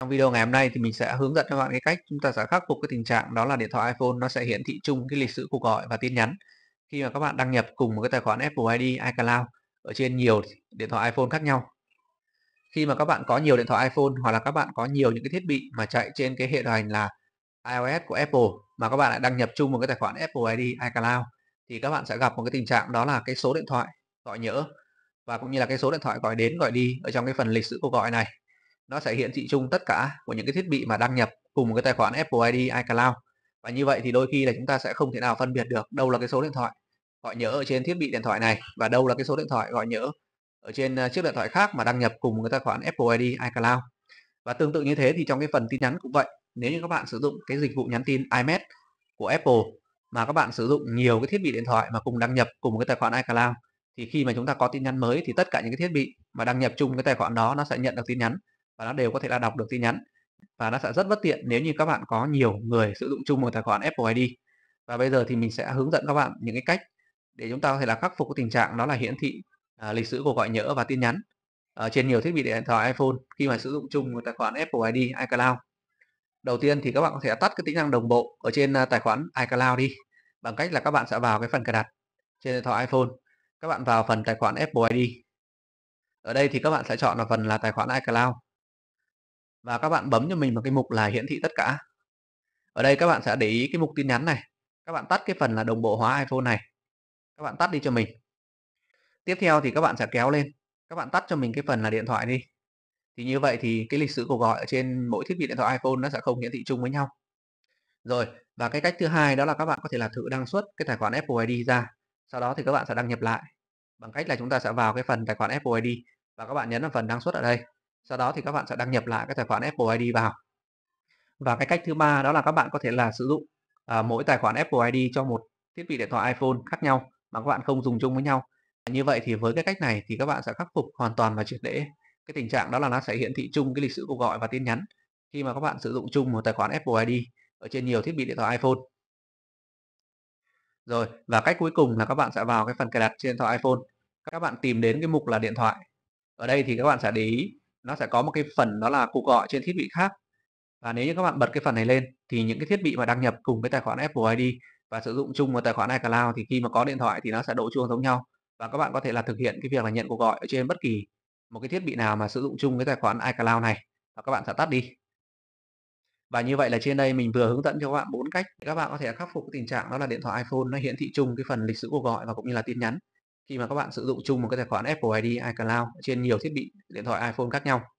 Trong video ngày hôm nay thì mình sẽ hướng dẫn cho bạn cái cách chúng ta sẽ khắc phục cái tình trạng đó là điện thoại iPhone nó sẽ hiển thị chung cái lịch sử cuộc gọi và tin nhắn khi mà các bạn đăng nhập cùng một cái tài khoản Apple ID iCloud ở trên nhiều điện thoại iPhone khác nhau. Khi mà các bạn có nhiều điện thoại iPhone hoặc là các bạn có nhiều những cái thiết bị mà chạy trên cái hệ điều hành là iOS của Apple mà các bạn lại đăng nhập chung một cái tài khoản Apple ID iCloud thì các bạn sẽ gặp một cái tình trạng đó là cái số điện thoại gọi nhỡ và cũng như là cái số điện thoại gọi đến gọi đi ở trong cái phần lịch sử cuộc gọi này nó sẽ hiển thị chung tất cả của những cái thiết bị mà đăng nhập cùng một cái tài khoản Apple ID iCloud và như vậy thì đôi khi là chúng ta sẽ không thể nào phân biệt được đâu là cái số điện thoại gọi nhớ ở trên thiết bị điện thoại này và đâu là cái số điện thoại gọi nhớ ở trên à, chiếc điện thoại khác mà đăng nhập cùng một cái tài khoản Apple ID iCloud và tương tự như thế thì trong cái phần tin nhắn cũng vậy nếu như các bạn sử dụng cái dịch vụ nhắn tin iMess của Apple mà các bạn sử dụng nhiều cái thiết bị điện thoại mà cùng đăng nhập cùng một cái tài khoản iCloud thì khi mà chúng ta có tin nhắn mới thì tất cả những cái thiết bị mà đăng nhập chung cái tài khoản đó nó sẽ nhận được tin nhắn và nó đều có thể là đọc được tin nhắn và nó sẽ rất bất tiện nếu như các bạn có nhiều người sử dụng chung một tài khoản Apple ID và bây giờ thì mình sẽ hướng dẫn các bạn những cái cách để chúng ta có thể là khắc phục cái tình trạng đó là hiển thị à, lịch sử cuộc gọi nhỡ và tin nhắn ở ờ, trên nhiều thiết bị điện thoại iPhone khi mà sử dụng chung một tài khoản Apple ID iCloud đầu tiên thì các bạn có thể tắt cái tính năng đồng bộ ở trên à, tài khoản iCloud đi bằng cách là các bạn sẽ vào cái phần cài đặt trên điện thoại iPhone các bạn vào phần tài khoản Apple ID ở đây thì các bạn sẽ chọn là phần là tài khoản iCloud và các bạn bấm cho mình vào cái mục là hiển thị tất cả ở đây các bạn sẽ để ý cái mục tin nhắn này các bạn tắt cái phần là đồng bộ hóa iPhone này các bạn tắt đi cho mình tiếp theo thì các bạn sẽ kéo lên các bạn tắt cho mình cái phần là điện thoại đi thì như vậy thì cái lịch sử cuộc gọi ở trên mỗi thiết bị điện thoại iPhone nó sẽ không hiển thị chung với nhau rồi và cái cách thứ hai đó là các bạn có thể là thử đăng xuất cái tài khoản Apple ID ra sau đó thì các bạn sẽ đăng nhập lại bằng cách là chúng ta sẽ vào cái phần tài khoản Apple ID và các bạn nhấn vào phần đăng xuất ở đây sau đó thì các bạn sẽ đăng nhập lại cái tài khoản Apple ID vào và cái cách thứ ba đó là các bạn có thể là sử dụng à, mỗi tài khoản Apple ID cho một thiết bị điện thoại iPhone khác nhau mà các bạn không dùng chung với nhau như vậy thì với cái cách này thì các bạn sẽ khắc phục hoàn toàn và triệt để cái tình trạng đó là nó sẽ hiển thị chung cái lịch sử cuộc gọi và tin nhắn khi mà các bạn sử dụng chung một tài khoản Apple ID ở trên nhiều thiết bị điện thoại iPhone rồi và cách cuối cùng là các bạn sẽ vào cái phần cài đặt trên điện thoại iPhone các bạn tìm đến cái mục là điện thoại ở đây thì các bạn sẽ để ý nó sẽ có một cái phần đó là cuộc gọi trên thiết bị khác và nếu như các bạn bật cái phần này lên thì những cái thiết bị mà đăng nhập cùng cái tài khoản Apple ID và sử dụng chung một tài khoản iCloud thì khi mà có điện thoại thì nó sẽ đổ chuông giống nhau và các bạn có thể là thực hiện cái việc là nhận cuộc gọi ở trên bất kỳ một cái thiết bị nào mà sử dụng chung cái tài khoản iCloud này và các bạn sẽ tắt đi và như vậy là trên đây mình vừa hướng dẫn cho các bạn bốn cách để các bạn có thể khắc phục tình trạng đó là điện thoại iPhone nó hiển thị chung cái phần lịch sử cuộc gọi và cũng như là tin nhắn khi mà các bạn sử dụng chung một cái tài khoản Apple ID iCloud trên nhiều thiết bị điện thoại iPhone khác nhau